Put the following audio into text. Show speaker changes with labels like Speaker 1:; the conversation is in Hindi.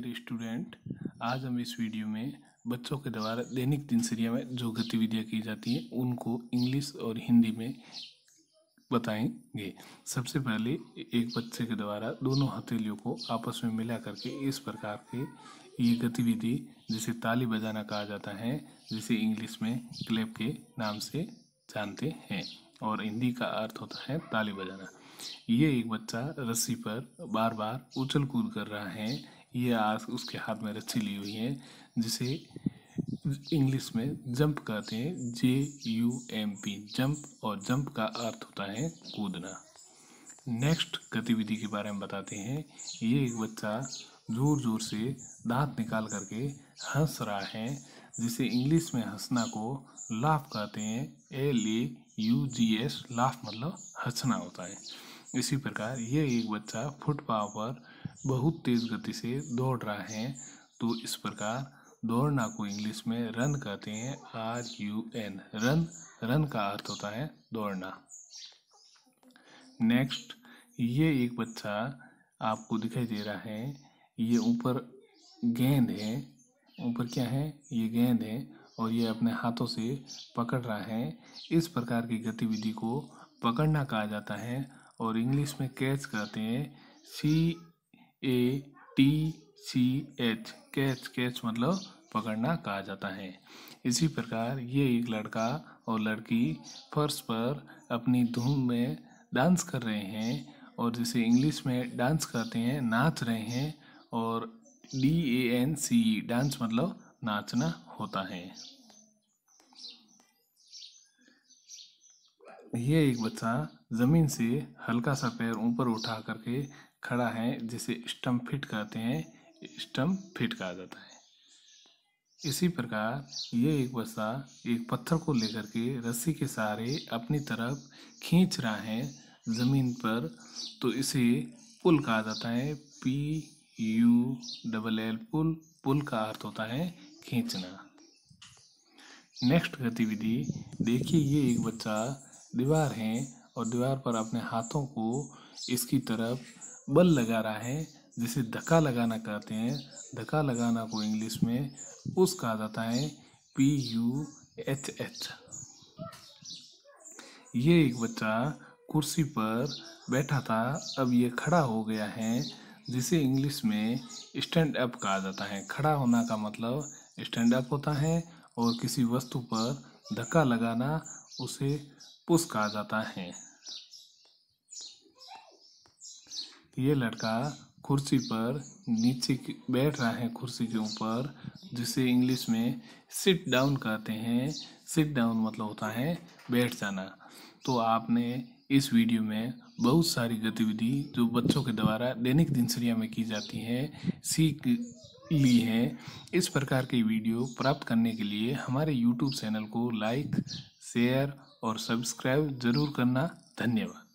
Speaker 1: डियर स्टूडेंट आज हम इस वीडियो में बच्चों के द्वारा दैनिक दिनचर्या में जो गतिविधियाँ की जाती हैं उनको इंग्लिश और हिंदी में बताएंगे सबसे पहले एक बच्चे के द्वारा दोनों हथेलियों को आपस में मिला करके इस प्रकार के ये गतिविधि जिसे ताली बजाना कहा जाता है जिसे इंग्लिश में क्लेप के नाम से जानते हैं और हिंदी का अर्थ होता है ताली बजाना ये एक बच्चा रस्सी पर बार बार उछल कूद कर रहा है ये आज उसके हाथ में रस्सी ली हुई है जिसे इंग्लिश में जंप कहते हैं J U M P jump और जंप का अर्थ होता है कूदना नेक्स्ट गतिविधि के बारे में बताते हैं ये एक बच्चा ज़ोर ज़ोर से दांत निकाल करके हंस रहा है जिसे इंग्लिश में हंसना को लाफ कहते हैं L A U G S laugh मतलब हंसना होता है इसी प्रकार ये एक बच्चा फुटपाथ पर बहुत तेज़ गति से दौड़ रहा है तो इस प्रकार दौड़ना को इंग्लिश में रन कहते हैं R U N run run का अर्थ होता है दौड़ना नेक्स्ट ये एक बच्चा आपको दिखाई दे रहा है ये ऊपर गेंद है ऊपर क्या है ये गेंद है और ये अपने हाथों से पकड़ रहा है इस प्रकार की गतिविधि को पकड़ना कहा जाता है और इंग्लिश में कैच कहते हैं C A T C H catch catch मतलब पकड़ना कहा जाता है इसी प्रकार ये एक लड़का और लड़की फर्श पर अपनी धूम में डांस कर रहे हैं और जिसे इंग्लिश में डांस करते हैं नाच रहे हैं और D A N C dance मतलब नाचना होता है ये एक बच्चा जमीन से हल्का सा पैर ऊपर उठा करके खड़ा है जिसे स्टम्प फिट कहते हैं स्टम्प फिट कहा जाता है इसी प्रकार ये एक बच्चा एक पत्थर को लेकर के रस्सी के सहारे अपनी तरफ खींच रहा है ज़मीन पर तो इसे पुल कहा जाता है P U double L pull pull का अर्थ होता है खींचना नेक्स्ट गतिविधि देखिए ये एक बच्चा दीवार है और दीवार पर अपने हाथों को इसकी तरफ बल लगा रहा है जिसे धक्का लगाना कहते हैं धक्का लगाना को इंग्लिश में पुश कहा जाता है पी यू एच एच ये एक बच्चा कुर्सी पर बैठा था अब ये खड़ा हो गया है जिसे इंग्लिश में स्टैंड अप कहा जाता है खड़ा होना का मतलब स्टैंड अप होता है और किसी वस्तु पर धक्का लगाना उसे पुश कहा जाता है ये लड़का कुर्सी पर नीचे बैठ रहा है कुर्सी के ऊपर जिसे इंग्लिश में सिट डाउन कहते हैं सिट डाउन मतलब होता है बैठ जाना तो आपने इस वीडियो में बहुत सारी गतिविधि जो बच्चों के द्वारा दैनिक दिनचर्या में की जाती है सीख ली है इस प्रकार की वीडियो प्राप्त करने के लिए हमारे यूट्यूब चैनल को लाइक शेयर और सब्सक्राइब ज़रूर करना धन्यवाद